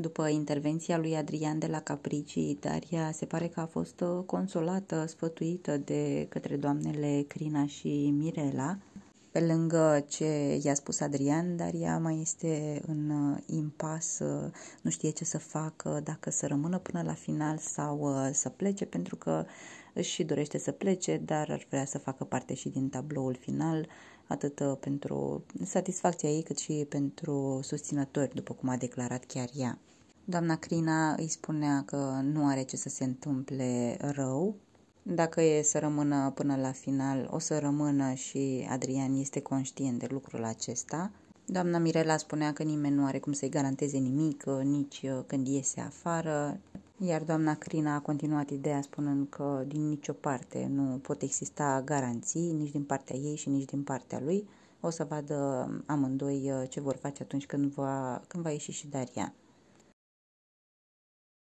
După intervenția lui Adrian de la Capricii, Daria se pare că a fost uh, consolată, sfătuită de către doamnele Crina și Mirela, pe lângă ce i-a spus Adrian, dar ea mai este în uh, impas, uh, nu știe ce să facă, dacă să rămână până la final sau uh, să plece, pentru că își dorește să plece, dar ar vrea să facă parte și din tabloul final, atât pentru satisfacția ei, cât și pentru susținători, după cum a declarat chiar ea. Doamna Crina îi spunea că nu are ce să se întâmple rău, dacă e să rămână până la final, o să rămână și Adrian este conștient de lucrul acesta. Doamna Mirela spunea că nimeni nu are cum să-i garanteze nimic, nici uh, când iese afară, iar doamna Crina a continuat ideea spunând că din nicio parte nu pot exista garanții, nici din partea ei și nici din partea lui. O să vadă amândoi uh, ce vor face atunci când va, când va ieși și Daria.